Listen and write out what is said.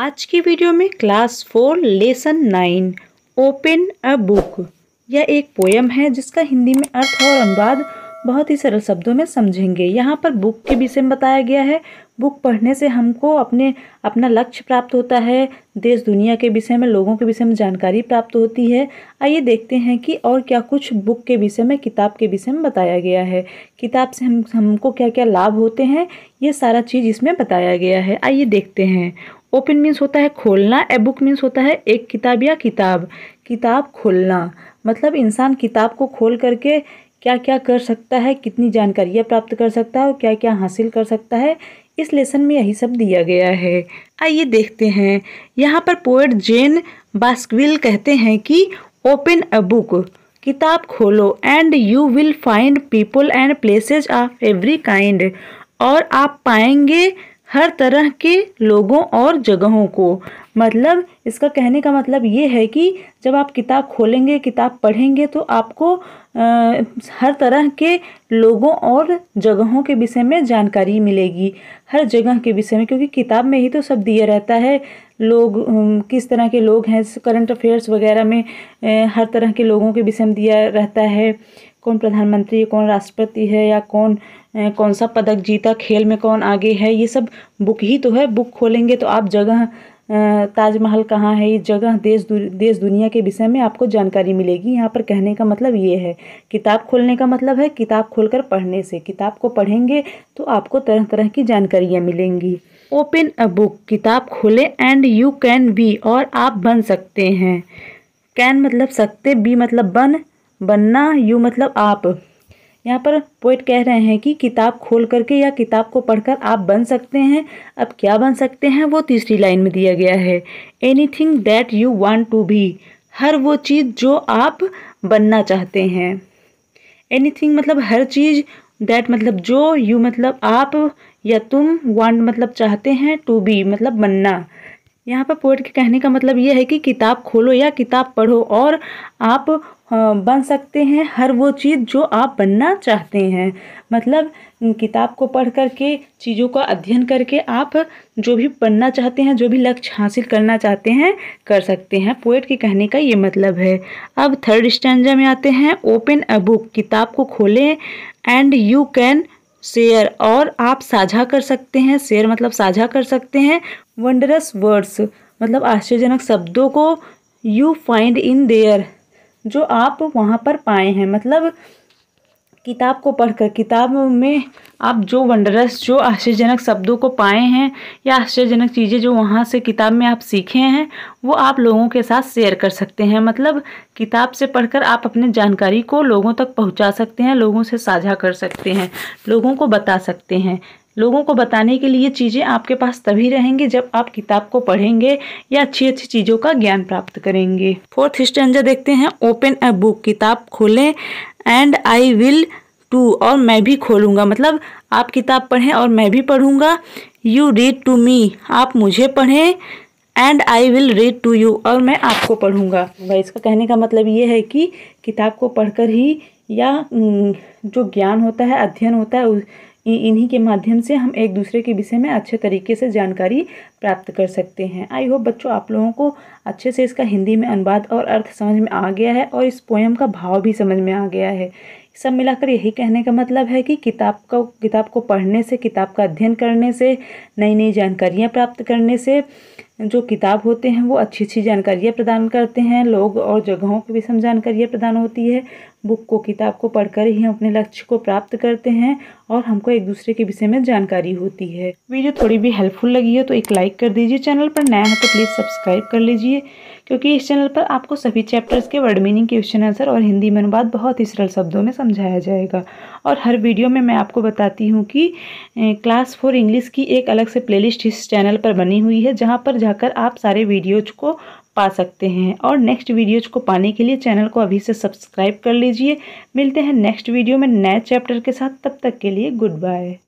आज की वीडियो में class four lesson nine open a book यह एक पोयम है जिसका हिंदी में अर्थ और अनुवाद बहुत ही सरल शब्दों में समझेंगे यहाँ पर बुक के विषय में बताया गया है बुक पढ़ने से हमको अपने अपना लक्ष्य प्राप्त होता है देश दुनिया के विषय में लोगों के विषय में जानकारी प्राप्त होती है आइए देखते हैं कि और क्या कुछ बुक के विषय में किताब के विषय में बताया गया है किताब से हम हमको क्या क्या लाभ होते हैं ये सारा चीज़ इसमें बताया गया है आइए देखते हैं ओपन मीन्स होता है खोलना ए बुक मीन्स होता है एक किताब या किताब किताब खोलना मतलब इंसान किताब को खोल करके क्या क्या कर सकता है कितनी जानकारियाँ प्राप्त कर सकता है और क्या क्या हासिल कर सकता है इस लेसन में यही सब दिया गया है आइए देखते हैं यहाँ पर पोएट जेन बास्कविल कहते हैं कि ओपन अ बुक किताब खोलो and you will find people and places of every kind और आप पाएंगे हर तरह के लोगों और जगहों को मतलब इसका कहने का मतलब ये है कि जब आप किताब खोलेंगे किताब पढ़ेंगे तो आपको आ, हर तरह के लोगों और जगहों के विषय में जानकारी मिलेगी हर जगह के विषय में क्योंकि किताब में ही तो सब दिया रहता है लोग किस तरह के लोग हैं करंट अफेयर्स वगैरह में हर तरह के लोगों के विषय में दिया रहता है कौन प्रधानमंत्री है कौन राष्ट्रपति है या कौन कौन सा पदक जीता खेल में कौन आगे है ये सब बुक ही तो है बुक खोलेंगे तो आप जगह ताजमहल कहाँ है ये जगह देश देश दुनिया के विषय में आपको जानकारी मिलेगी यहाँ पर कहने का मतलब ये है किताब खोलने का मतलब है किताब खोलकर पढ़ने से किताब को पढ़ेंगे तो आपको तरह तरह की जानकारियाँ मिलेंगी ओपन अ बुक किताब खोले एंड यू कैन बी और आप बन सकते हैं कैन मतलब सकते बी मतलब बन बनना यू मतलब आप यहाँ पर पोइट कह रहे हैं कि किताब खोल करके या किताब को पढ़कर आप बन सकते हैं अब क्या बन सकते हैं वो तीसरी लाइन में दिया गया है anything that you want to be हर वो चीज़ जो आप बनना चाहते हैं एनी थिंग मतलब हर चीज़ दैट मतलब जो यू मतलब आप या तुम वांट मतलब चाहते हैं टू बी मतलब बनना यहाँ पर पोइट के कहने का मतलब ये है कि किताब खोलो या किताब पढ़ो और आप बन सकते हैं हर वो चीज़ जो आप बनना चाहते हैं मतलब किताब को पढ़ करके चीज़ों का अध्ययन करके आप जो भी बनना चाहते हैं जो भी लक्ष्य हासिल करना चाहते हैं कर सकते हैं पोइट के कहने का ये मतलब है अब थर्ड स्टैंड में आते हैं ओपन अ बुक किताब को खोलें एंड यू कैन शेयर और आप साझा कर सकते हैं शेयर मतलब साझा कर सकते हैं वंडरस वर्ड्स मतलब आश्चर्यजनक शब्दों को यू फाइंड इन देयर जो आप वहाँ पर पाए हैं मतलब किताब को पढ़कर किताब में आप जो वंडरस जो आश्चर्यजनक शब्दों को पाए हैं या आश्चर्यजनक चीज़ें जो वहाँ से किताब में आप सीखे हैं वो आप लोगों के साथ शेयर कर सकते हैं मतलब किताब से पढ़कर आप अपने जानकारी को लोगों तक पहुँचा सकते हैं लोगों से साझा कर सकते हैं लोगों को बता सकते हैं लोगों को बताने के लिए चीज़ें आपके पास तभी रहेंगी जब आप किताब को पढ़ेंगे या अच्छी अच्छी चीज़ों का ज्ञान प्राप्त करेंगे फोर्थ स्टेंजा देखते हैं ओपन अ बुक किताब खोलें एंड आई विल टू और मैं भी खोलूँगा मतलब आप किताब पढ़ें और मैं भी पढ़ूँगा यू रीड टू मी आप मुझे पढ़ें and I will read to you और मैं आपको पढ़ूँगा इसका कहने का मतलब ये है कि किताब को पढ़कर ही या जो ज्ञान होता है अध्ययन होता है इन्हीं के माध्यम से हम एक दूसरे के विषय में अच्छे तरीके से जानकारी प्राप्त कर सकते हैं आई होप बच्चों आप लोगों को अच्छे से इसका हिंदी में अनुवाद और अर्थ समझ में आ गया है और इस पोएम का भाव भी समझ में आ गया है सब मिलाकर यही कहने का मतलब है कि किताब को किताब को पढ़ने से किताब का अध्ययन करने से नई नई जानकारियाँ प्राप्त करने से जो किताब होते हैं वो अच्छी अच्छी जानकारियाँ प्रदान करते हैं लोग और जगहों की भी सम जानकारियाँ प्रदान होती है बुक को किताब को पढ़कर ही हम अपने लक्ष्य को प्राप्त करते हैं और हमको एक दूसरे के विषय में जानकारी होती है वीडियो थोड़ी भी हेल्पफुल लगी हो तो एक लाइक कर दीजिए चैनल पर नया है तो प्लीज़ सब्सक्राइब कर लीजिए क्योंकि इस चैनल पर आपको सभी चैप्टर्स के वर्ड मीनिंग क्वेश्चन आंसर और हिंदी में अनुवाद बहुत ही सरल शब्दों में समझाया जाएगा और हर वीडियो में मैं आपको बताती हूँ कि क्लास फोर इंग्लिश की एक अलग से प्ले इस चैनल पर बनी हुई है जहाँ पर जहाँ जाकर आप सारे वीडियोज को पा सकते हैं और नेक्स्ट वीडियोज को पाने के लिए चैनल को अभी से सब्सक्राइब कर लीजिए मिलते हैं नेक्स्ट वीडियो में नए चैप्टर के साथ तब तक के लिए गुड बाय